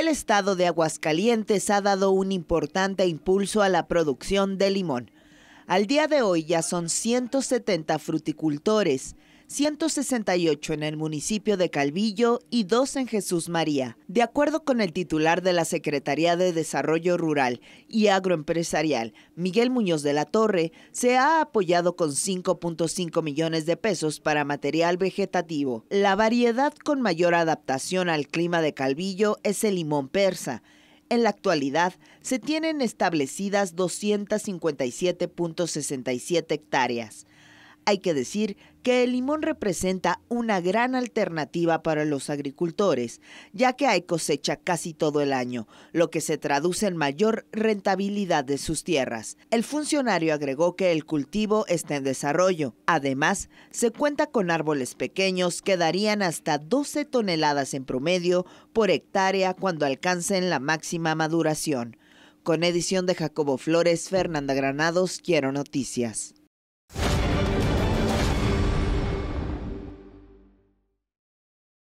El estado de Aguascalientes ha dado un importante impulso a la producción de limón. Al día de hoy ya son 170 fruticultores, 168 en el municipio de Calvillo y 2 en Jesús María. De acuerdo con el titular de la Secretaría de Desarrollo Rural y Agroempresarial, Miguel Muñoz de la Torre, se ha apoyado con 5.5 millones de pesos para material vegetativo. La variedad con mayor adaptación al clima de Calvillo es el limón persa. En la actualidad se tienen establecidas 257.67 hectáreas. Hay que decir que el limón representa una gran alternativa para los agricultores, ya que hay cosecha casi todo el año, lo que se traduce en mayor rentabilidad de sus tierras. El funcionario agregó que el cultivo está en desarrollo. Además, se cuenta con árboles pequeños que darían hasta 12 toneladas en promedio por hectárea cuando alcancen la máxima maduración. Con edición de Jacobo Flores, Fernanda Granados, Quiero Noticias.